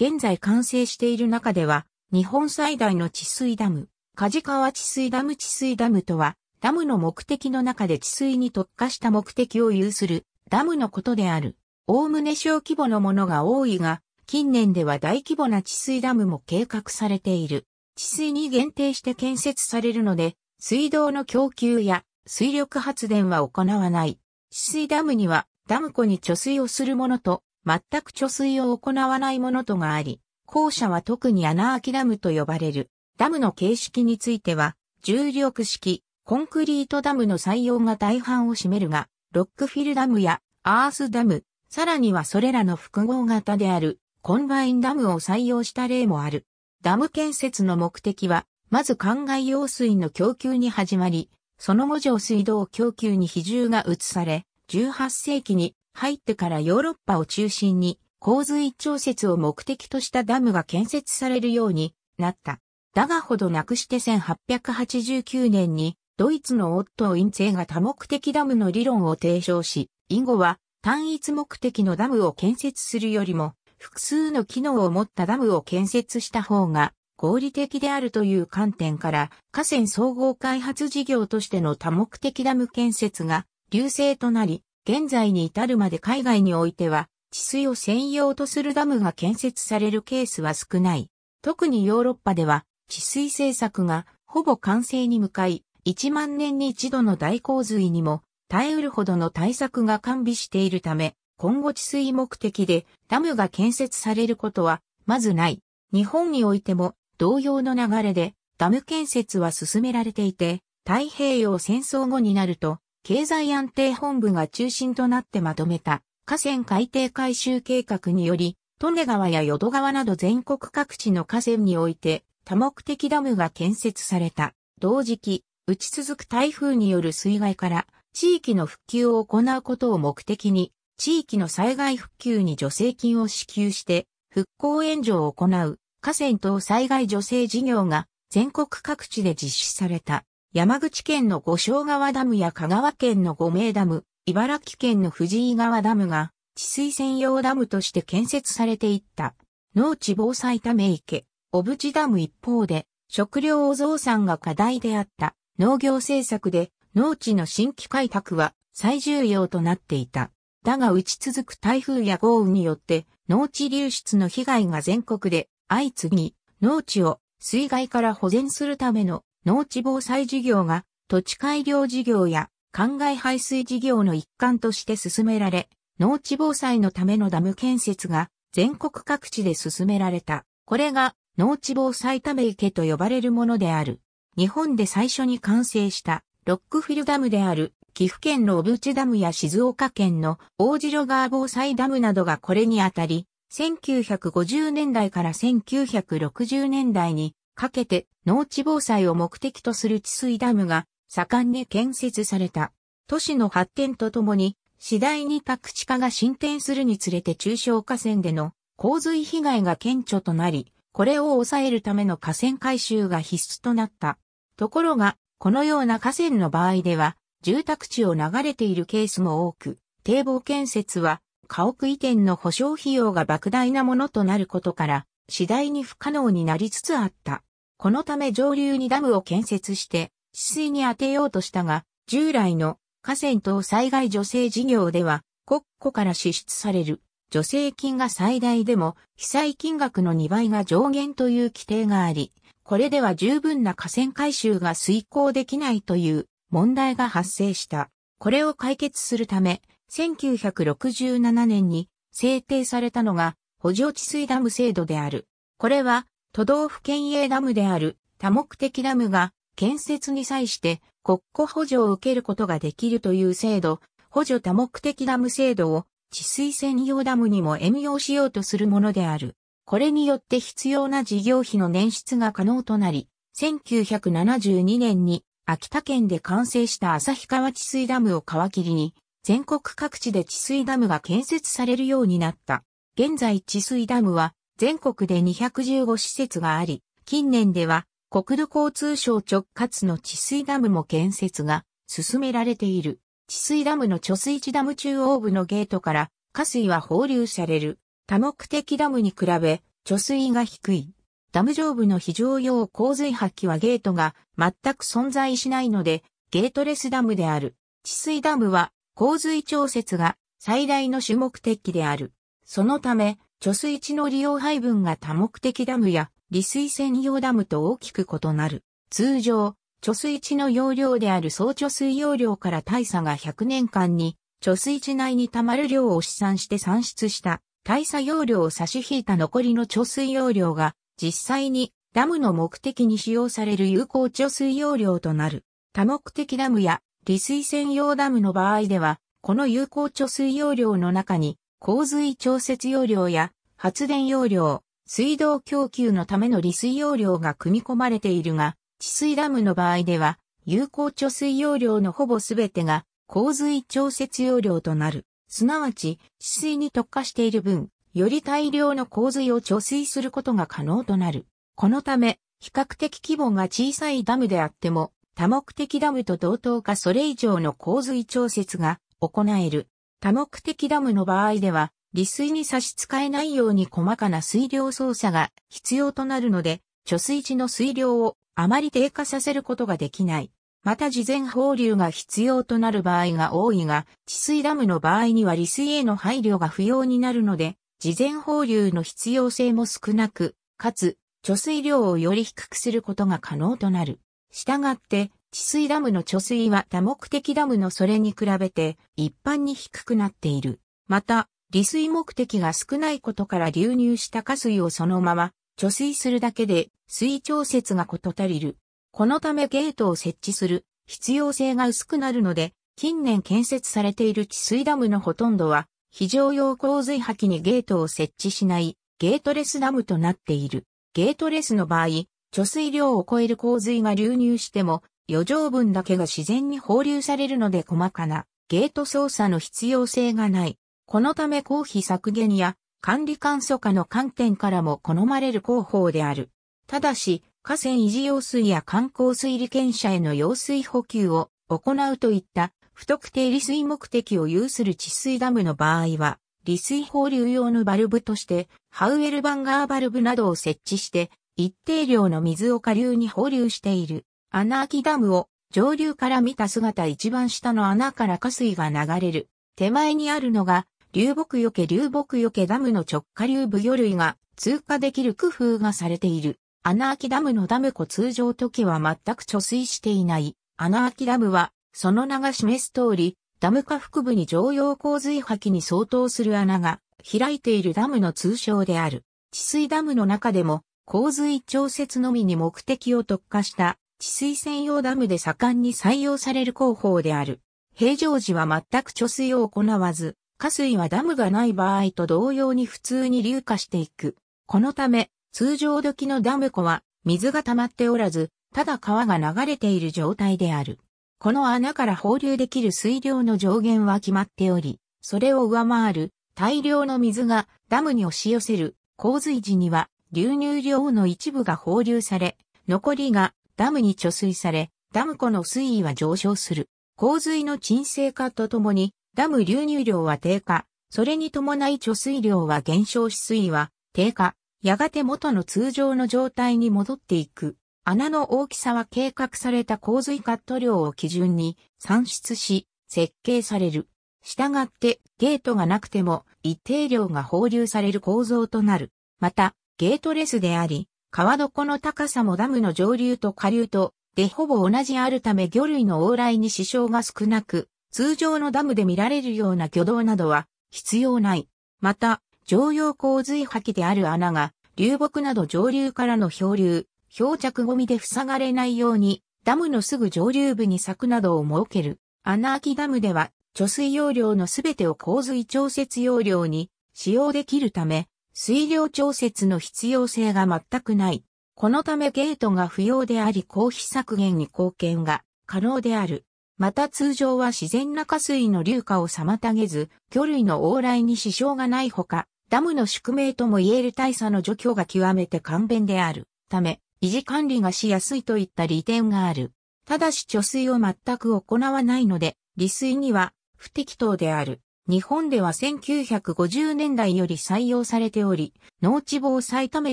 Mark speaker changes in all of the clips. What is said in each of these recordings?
Speaker 1: 現在完成している中では、日本最大の治水ダム、梶川治水ダム治水ダムとは、ダムの目的の中で治水に特化した目的を有するダムのことである。おおむね小規模のものが多いが、近年では大規模な治水ダムも計画されている。治水に限定して建設されるので、水道の供給や水力発電は行わない。治水ダムにはダム湖に貯水をするものと全く貯水を行わないものとがあり、校舎は特に穴あきダムと呼ばれる。ダムの形式については、重力式、コンクリートダムの採用が大半を占めるが、ロックフィルダムやアースダム、さらにはそれらの複合型であるコンバインダムを採用した例もある。ダム建設の目的は、まず灌漑用水の供給に始まり、その後上水道供給に比重が移され、18世紀に入ってからヨーロッパを中心に洪水調節を目的としたダムが建設されるようになった。だがほどなくして1889年にドイツのオットー・インツェが多目的ダムの理論を提唱し、以後は単一目的のダムを建設するよりも複数の機能を持ったダムを建設した方が合理的であるという観点から河川総合開発事業としての多目的ダム建設が流星となり現在に至るまで海外においては、治水を専用とするダムが建設されるケースは少ない。特にヨーロッパでは、治水政策がほぼ完成に向かい、1万年に一度の大洪水にも耐えうるほどの対策が完備しているため、今後治水目的でダムが建設されることはまずない。日本においても同様の流れでダム建設は進められていて、太平洋戦争後になると経済安定本部が中心となってまとめた河川海底改修計画により、利根川や淀川など全国各地の河川において多目的ダムが建設された。同時期、打ち続く台風による水害から地域の復旧を行うことを目的に、地域の災害復旧に助成金を支給して、復興援助を行う河川等災害助成事業が全国各地で実施された。山口県の五所川ダムや香川県の五名ダム、茨城県の藤井川ダムが治水専用ダムとして建設されていった。農地防災ため池、小淵ダム一方で、食料増産が課題であった農業政策で農地の新規開拓は最重要となっていた。だが打ち続く台風や豪雨によって農地流出の被害が全国で相次ぎ、農地を水害から保全するための農地防災事業が土地改良事業や灌漑排水事業の一環として進められ、農地防災のためのダム建設が全国各地で進められた。これが農地防災ため池と呼ばれるものである。日本で最初に完成したロックフィルダムである岐阜県の小淵ダムや静岡県の大城川防災ダムなどがこれにあたり、1950年代から1960年代にかけて農地防災を目的とする治水ダムが盛んに建設された。都市の発展とともに次第に宅地化が進展するにつれて中小河川での洪水被害が顕著となり、これを抑えるための河川改修が必須となった。ところが、このような河川の場合では、住宅地を流れているケースも多く、堤防建設は家屋移転の保証費用が莫大なものとなることから、次第に不可能になりつつあった。このため上流にダムを建設して、治水に当てようとしたが、従来の河川等災害助成事業では、国庫から支出される助成金が最大でも、被災金額の2倍が上限という規定があり、これでは十分な河川回収が遂行できないという問題が発生した。これを解決するため、1967年に制定されたのが補助治水ダム制度である。これは都道府県営ダムである多目的ダムが建設に際して国庫補助を受けることができるという制度、補助多目的ダム制度を治水専用ダムにも援用しようとするものである。これによって必要な事業費の捻出が可能となり、1972年に秋田県で完成した旭川治水ダムを皮切りに、全国各地で治水ダムが建設されるようになった。現在治水ダムは全国で215施設があり、近年では国土交通省直轄の治水ダムも建設が進められている。治水ダムの貯水池ダム中央部のゲートから下水は放流される。多目的ダムに比べ貯水が低い。ダム上部の非常用洪水発揮はゲートが全く存在しないのでゲートレスダムである。治水ダムは洪水調節が最大の主目的である。そのため貯水池の利用配分が多目的ダムや利水専用ダムと大きく異なる。通常、貯水池の容量である総貯水容量から大差が100年間に、貯水池内に溜まる量を試算して算出した大差容量を差し引いた残りの貯水容量が、実際にダムの目的に使用される有効貯水容量となる。多目的ダムや利水専用ダムの場合では、この有効貯水容量の中に洪水調節容量や発電容量、水道供給のための利水容量が組み込まれているが、治水ダムの場合では、有効貯水容量のほぼすべてが洪水調節容量となる。すなわち、治水に特化している分、より大量の洪水を貯水することが可能となる。このため、比較的規模が小さいダムであっても、多目的ダムと同等かそれ以上の洪水調節が行える。多目的ダムの場合では、利水に差し支えないように細かな水量操作が必要となるので、貯水池の水量をあまり低下させることができない。また事前放流が必要となる場合が多いが、治水ダムの場合には利水への配慮が不要になるので、事前放流の必要性も少なく、かつ、貯水量をより低くすることが可能となる。したがって、治水ダムの貯水は多目的ダムのそれに比べて一般に低くなっている。また、利水目的が少ないことから流入した下水をそのまま貯水するだけで水調節がこと足りる。このためゲートを設置する必要性が薄くなるので、近年建設されている治水ダムのほとんどは非常用洪水破棄にゲートを設置しないゲートレスダムとなっている。ゲートレスの場合、貯水量を超える洪水が流入しても余剰分だけが自然に放流されるので細かなゲート操作の必要性がない。このため公費削減や管理簡素化の観点からも好まれる広報である。ただし、河川維持用水や観光水利権者への用水補給を行うといった不特定利水目的を有する治水ダムの場合は、利水放流用のバルブとして、ハウエルバンガーバルブなどを設置して、一定量の水を下流に放流している。穴あきダムを上流から見た姿一番下の穴から下水が流れる。手前にあるのが流木よけ流木よけダムの直下流部魚類が通過できる工夫がされている。穴あきダムのダム湖通常時は全く貯水していない。穴あきダムは、その名が示す通り、ダム下腹部に常用洪水波に相当する穴が開いているダムの通称である。治水ダムの中でも洪水調節のみに目的を特化した治水専用ダムで盛んに採用される工法である。平常時は全く貯水を行わず、下水はダムがない場合と同様に普通に流下していく。このため、通常時のダム湖は水が溜まっておらず、ただ川が流れている状態である。この穴から放流できる水量の上限は決まっており、それを上回る大量の水がダムに押し寄せる洪水時には流入量の一部が放流され、残りがダムに貯水され、ダム湖の水位は上昇する。洪水の沈静化とともに、ダム流入量は低下、それに伴い貯水量は減少し水位は低下、やがて元の通常の状態に戻っていく。穴の大きさは計画された洪水カット量を基準に算出し、設計される。したがって、ゲートがなくても一定量が放流される構造となる。また、ゲートレスであり、川床の高さもダムの上流と下流とでほぼ同じあるため魚類の往来に支障が少なく、通常のダムで見られるような挙動などは必要ない。また、常用洪水破棄である穴が流木など上流からの漂流、漂着ゴミで塞がれないように、ダムのすぐ上流部に柵などを設ける。穴あきダムでは、貯水容量のすべてを洪水調節容量に使用できるため、水量調節の必要性が全くない。このためゲートが不要であり公費削減に貢献が可能である。また通常は自然な下水の流下を妨げず、魚類の往来に支障がないほか、ダムの宿命とも言える大差の除去が極めて簡便であるため、維持管理がしやすいといった利点がある。ただし貯水を全く行わないので、利水には不適当である。日本では1950年代より採用されており、農地防災ため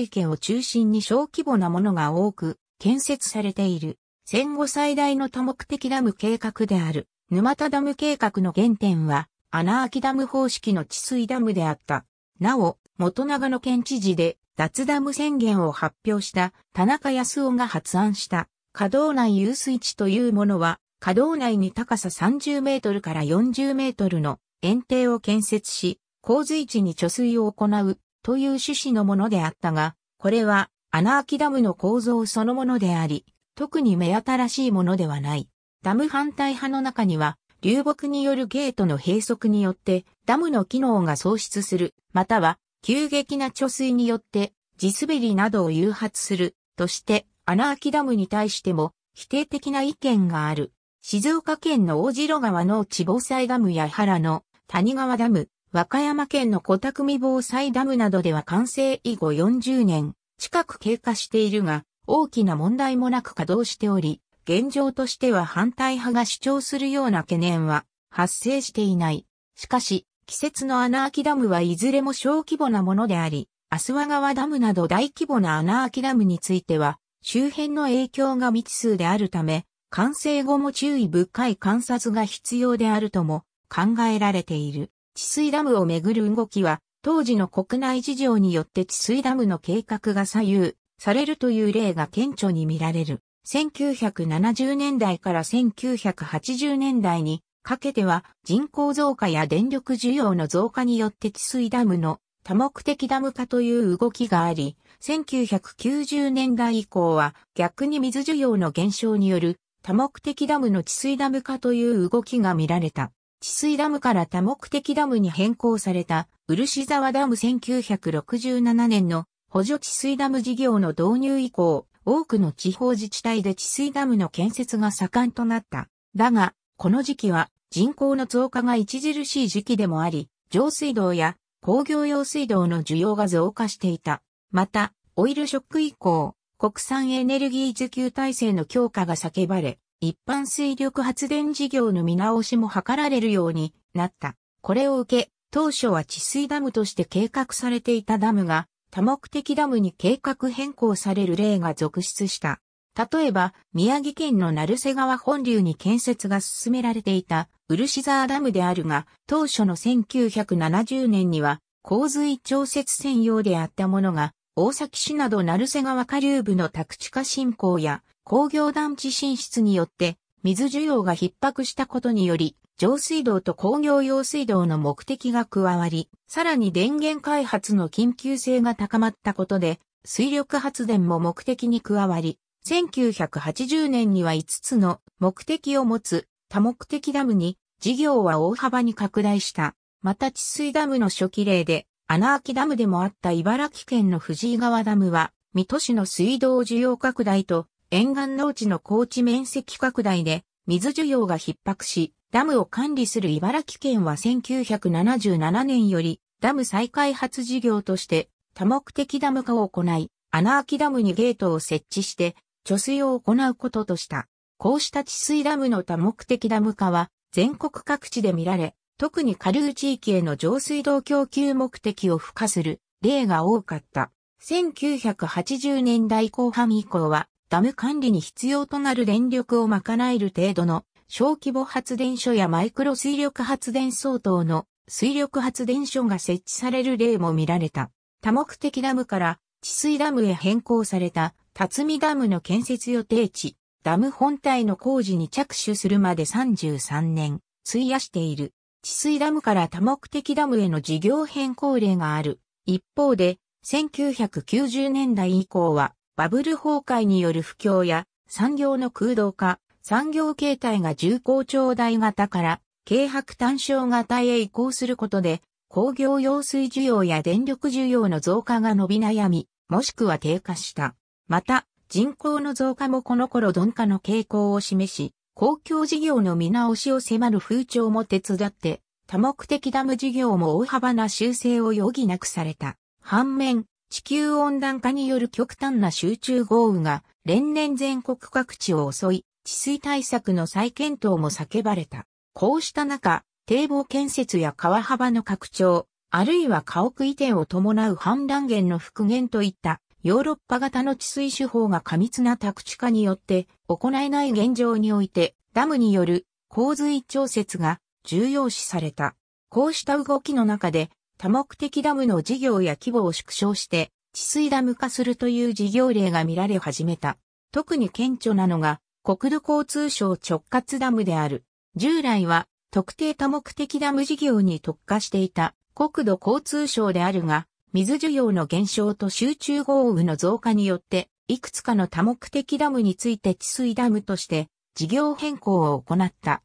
Speaker 1: 池を中心に小規模なものが多く建設されている。戦後最大の多目的ダム計画である沼田ダム計画の原点は穴あきダム方式の治水ダムであった。なお、元長野県知事で脱ダム宣言を発表した田中康夫が発案した稼働内遊水地というものは、稼働内に高さ30メートルから40メートルの園庭を建設し、洪水地に貯水を行うという趣旨のものであったが、これは穴あきダムの構造そのものであり、特に目新しいものではない。ダム反対派の中には、流木によるゲートの閉塞によってダムの機能が喪失する、または急激な貯水によって地滑りなどを誘発するとして穴あきダムに対しても否定的な意見がある。静岡県の大城川の地防災ダムや原の谷川ダム、和歌山県の小匠防災ダムなどでは完成以後40年近く経過しているが、大きな問題もなく稼働しており、現状としては反対派が主張するような懸念は発生していない。しかし、季節の穴あきダムはいずれも小規模なものであり、アスワ川ダムなど大規模な穴あきダムについては、周辺の影響が未知数であるため、完成後も注意深い観察が必要であるとも考えられている。治水ダムをめぐる動きは、当時の国内事情によって治水ダムの計画が左右されるという例が顕著に見られる。1970年代から1980年代にかけては人口増加や電力需要の増加によって治水ダムの多目的ダム化という動きがあり、1990年代以降は逆に水需要の減少による多目的ダムの治水ダム化という動きが見られた。治水ダムから多目的ダムに変更された漆沢ダム1967年の補助治水ダム事業の導入以降、多くの地方自治体で治水ダムの建設が盛んとなった。だが、この時期は人口の増加が著しい時期でもあり、上水道や工業用水道の需要が増加していた。また、オイルショック以降、国産エネルギー需給体制の強化が叫ばれ、一般水力発電事業の見直しも図られるようになった。これを受け、当初は治水ダムとして計画されていたダムが、多目的ダムに計画変更される例が続出した。例えば、宮城県の鳴瀬川本流に建設が進められていた、漆沢ダムであるが、当初の1970年には、洪水調節専用であったものが、大崎市など鳴瀬川下流部の宅地化振興や、工業団地進出によって水需要が逼迫したことにより、上水道と工業用水道の目的が加わり、さらに電源開発の緊急性が高まったことで、水力発電も目的に加わり、1980年には5つの目的を持つ多目的ダムに事業は大幅に拡大した。また治水ダムの初期例で、穴あきダムでもあった茨城県の藤井川ダムは、水戸市の水道需要拡大と沿岸農地の高地面積拡大で水需要が逼迫し、ダムを管理する茨城県は1977年よりダム再開発事業として多目的ダム化を行い、穴あきダムにゲートを設置して貯水を行うこととした。こうした治水ダムの多目的ダム化は全国各地で見られ、特に下流地域への上水道供給目的を付加する例が多かった。1980年代後半以降はダム管理に必要となる電力を賄える程度の小規模発電所やマイクロ水力発電相当の水力発電所が設置される例も見られた。多目的ダムから治水ダムへ変更された辰巳ダムの建設予定地、ダム本体の工事に着手するまで33年、費やしている。治水ダムから多目的ダムへの事業変更例がある。一方で、1990年代以降は、バブル崩壊による不況や産業の空洞化、産業形態が重厚長大型から軽薄単小型へ移行することで、工業用水需要や電力需要の増加が伸び悩み、もしくは低下した。また、人口の増加もこの頃鈍化の傾向を示し、公共事業の見直しを迫る風潮も手伝って、多目的ダム事業も大幅な修正を余儀なくされた。反面、地球温暖化による極端な集中豪雨が連年全国各地を襲い、治水対策の再検討も叫ばれた。こうした中、堤防建設や川幅の拡張、あるいは家屋移転を伴う氾濫源の復元といったヨーロッパ型の治水手法が過密な宅地化によって行えない現状においてダムによる洪水調節が重要視された。こうした動きの中で多目的ダムの事業や規模を縮小して、治水ダム化するという事業例が見られ始めた。特に顕著なのが、国土交通省直轄ダムである。従来は、特定多目的ダム事業に特化していた国土交通省であるが、水需要の減少と集中豪雨の増加によって、いくつかの多目的ダムについて治水ダムとして事業変更を行った。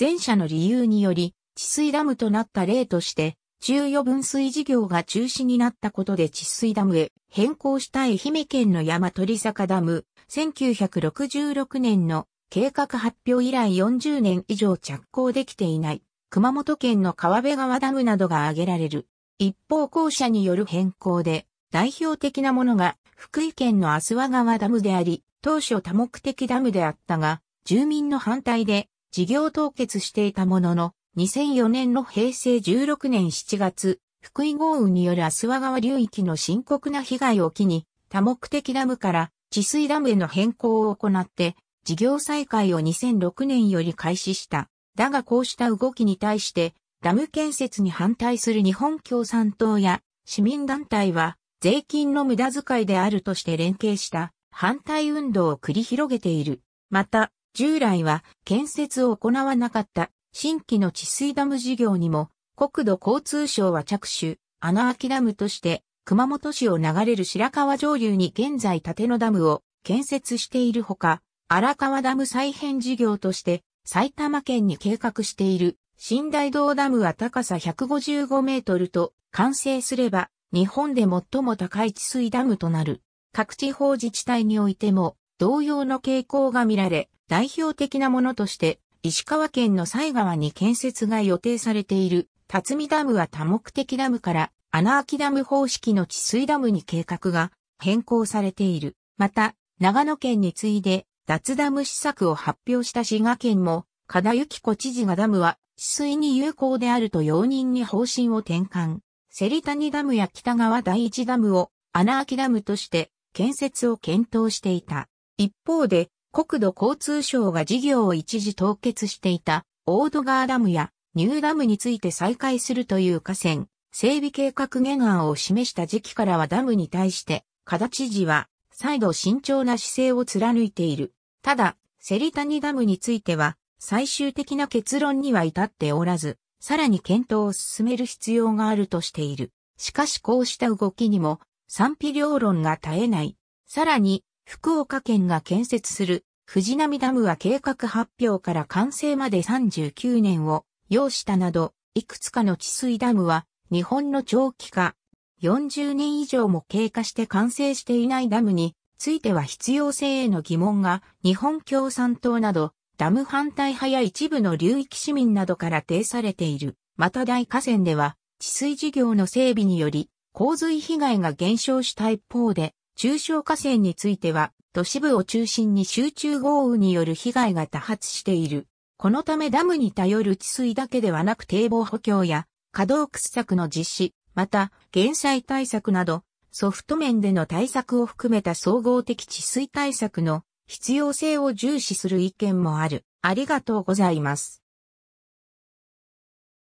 Speaker 1: 前者の理由により、治水ダムとなった例として、中予分水事業が中止になったことで治水ダムへ変更した愛媛県の山鳥坂ダム、1966年の計画発表以来40年以上着工できていない熊本県の川辺川ダムなどが挙げられる。一方校舎による変更で代表的なものが福井県の阿諏訪川ダムであり、当初多目的ダムであったが、住民の反対で事業凍結していたものの、2004年の平成16年7月、福井豪雨による浅ワ川流域の深刻な被害を機に、多目的ダムから治水ダムへの変更を行って、事業再開を2006年より開始した。だがこうした動きに対して、ダム建設に反対する日本共産党や市民団体は、税金の無駄遣いであるとして連携した反対運動を繰り広げている。また、従来は建設を行わなかった新規の治水ダム事業にも国土交通省は着手、穴あきダムとして熊本市を流れる白川上流に現在縦のダムを建設しているほか、荒川ダム再編事業として埼玉県に計画している新大道ダムは高さ155メートルと完成すれば日本で最も高い治水ダムとなる。各地方自治体においても同様の傾向が見られ、代表的なものとして、石川県の西川に建設が予定されている、辰巳ダムは多目的ダムから穴あきダム方式の治水ダムに計画が変更されている。また、長野県に次いで脱ダム施策を発表した滋賀県も、加田幸子知事がダムは治水に有効であると容認に方針を転換。セリタニダムや北川第一ダムを穴あきダムとして建設を検討していた。一方で、国土交通省が事業を一時凍結していた、オードガーダムやニューダムについて再開するという河川、整備計画原案を示した時期からはダムに対して、加田知事は、再度慎重な姿勢を貫いている。ただ、セリタニダムについては、最終的な結論には至っておらず、さらに検討を進める必要があるとしている。しかしこうした動きにも賛否両論が絶えない。さらに、福岡県が建設する藤波ダムは計画発表から完成まで39年を要したなど、いくつかの治水ダムは日本の長期化、40年以上も経過して完成していないダムについては必要性への疑問が日本共産党などダム反対派や一部の流域市民などから呈されている。また大河川では治水事業の整備により洪水被害が減少した一方で中小河川については、都市部を中心に集中豪雨による被害が多発している。このためダムに頼る治水だけではなく堤防補強や、稼働掘削の実施、また、減災対策など、ソフト面での対策を含めた総合的治水対策の必要性を重視する意見もある。ありがとうございます。